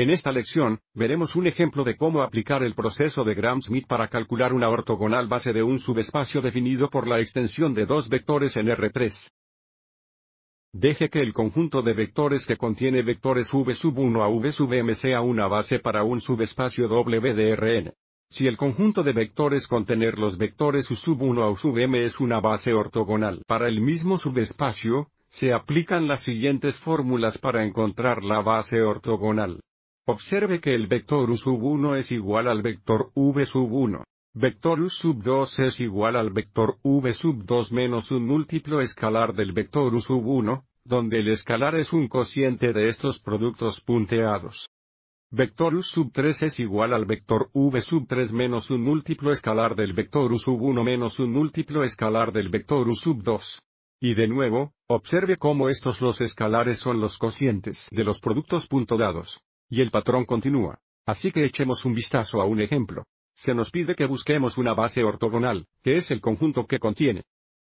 En esta lección, veremos un ejemplo de cómo aplicar el proceso de gram smith para calcular una ortogonal base de un subespacio definido por la extensión de dos vectores en R3. Deje que el conjunto de vectores que contiene vectores v sub 1 a v sub m sea una base para un subespacio W de Rn. Si el conjunto de vectores contener los vectores u sub 1 a u sub m es una base ortogonal para el mismo subespacio, se aplican las siguientes fórmulas para encontrar la base ortogonal. Observe que el vector u sub 1 es igual al vector v sub 1. Vector u sub 2 es igual al vector v sub 2 menos un múltiplo escalar del vector u sub 1, donde el escalar es un cociente de estos productos punteados. Vector u sub 3 es igual al vector v sub 3 menos un múltiplo escalar del vector u sub 1 menos un múltiplo escalar del vector u sub 2. Y de nuevo, observe cómo estos los escalares son los cocientes de los productos punto dados. Y el patrón continúa. Así que echemos un vistazo a un ejemplo. Se nos pide que busquemos una base ortogonal, que es el conjunto que contiene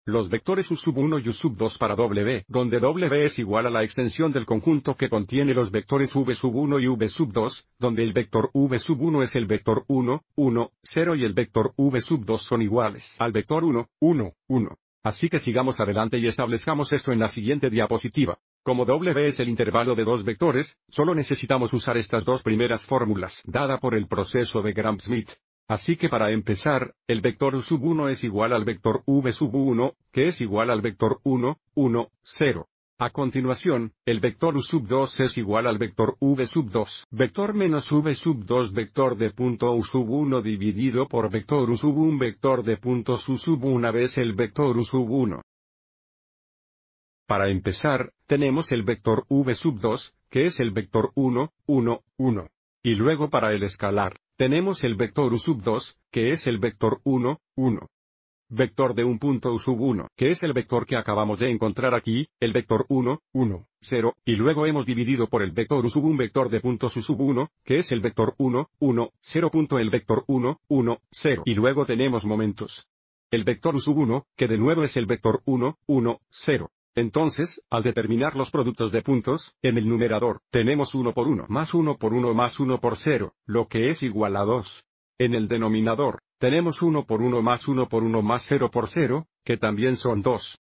los vectores u1 y u2 para W, donde W es igual a la extensión del conjunto que contiene los vectores v1 y v2, donde el vector v1 es el vector 1, 1, 0 y el vector v2 son iguales al vector 1, 1, 1. Así que sigamos adelante y establezcamos esto en la siguiente diapositiva. Como W es el intervalo de dos vectores, solo necesitamos usar estas dos primeras fórmulas dada por el proceso de gram smith Así que para empezar, el vector u sub 1 es igual al vector v sub 1, que es igual al vector 1, 1, 0. A continuación, el vector u sub 2 es igual al vector v sub 2, vector menos v sub 2 vector de punto u sub 1 dividido por vector u sub 1 vector de punto u sub 1 vez el vector u sub 1. Para empezar, tenemos el vector v sub 2, que es el vector 1, 1, 1. Y luego para el escalar, tenemos el vector u sub 2, que es el vector 1, 1. Vector de un punto u sub 1, que es el vector que acabamos de encontrar aquí, el vector 1, 1, 0, y luego hemos dividido por el vector u sub un vector de puntos u sub 1, que es el vector 1, 1, 0. el vector 1, 1, 0. Y luego tenemos momentos. El vector u sub 1, que de nuevo es el vector 1, 1, 0. Entonces, al determinar los productos de puntos, en el numerador, tenemos 1 por 1 más 1 por 1 más 1 por 0, lo que es igual a 2. En el denominador, tenemos 1 por 1 más 1 por 1 más 0 por 0, que también son 2.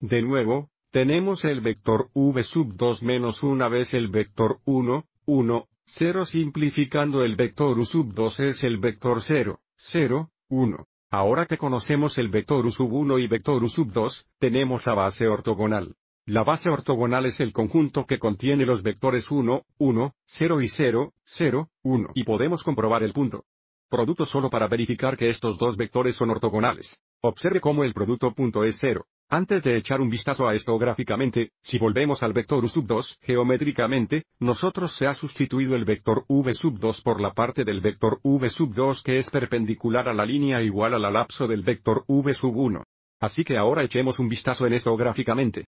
De nuevo, tenemos el vector v sub 2 menos 1 vez el vector 1, 1, 0 simplificando el vector u sub 2 es el vector 0, 0, 1. Ahora que conocemos el vector u 1 y vector u 2, tenemos la base ortogonal. La base ortogonal es el conjunto que contiene los vectores 1, 1, 0 y 0, 0, 1 y podemos comprobar el punto. Producto solo para verificar que estos dos vectores son ortogonales. Observe cómo el producto punto es 0. Antes de echar un vistazo a esto gráficamente, si volvemos al vector u sub 2, geométricamente, nosotros se ha sustituido el vector v sub 2 por la parte del vector v sub 2 que es perpendicular a la línea igual al lapso del vector v sub 1. Así que ahora echemos un vistazo en esto gráficamente.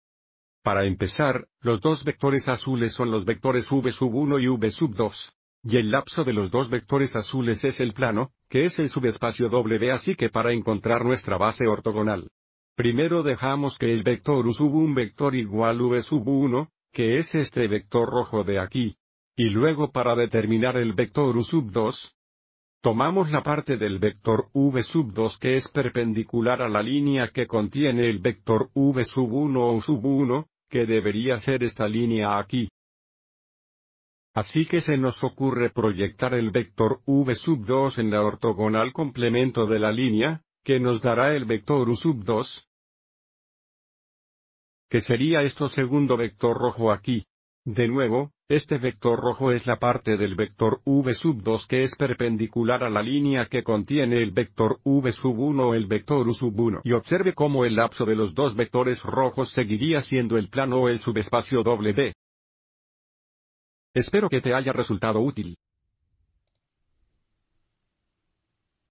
Para empezar, los dos vectores azules son los vectores v sub 1 y v sub 2. Y el lapso de los dos vectores azules es el plano, que es el subespacio W así que para encontrar nuestra base ortogonal, Primero dejamos que el vector u sub un vector igual v sub 1, que es este vector rojo de aquí. Y luego para determinar el vector u sub 2, tomamos la parte del vector v sub 2 que es perpendicular a la línea que contiene el vector v sub 1 o sub 1, que debería ser esta línea aquí. Así que se nos ocurre proyectar el vector v sub 2 en la ortogonal complemento de la línea, que nos dará el vector u sub 2, que sería esto segundo vector rojo aquí. De nuevo, este vector rojo es la parte del vector v sub 2 que es perpendicular a la línea que contiene el vector v sub 1 o el vector u sub 1 y observe cómo el lapso de los dos vectores rojos seguiría siendo el plano o e el subespacio W. Espero que te haya resultado útil.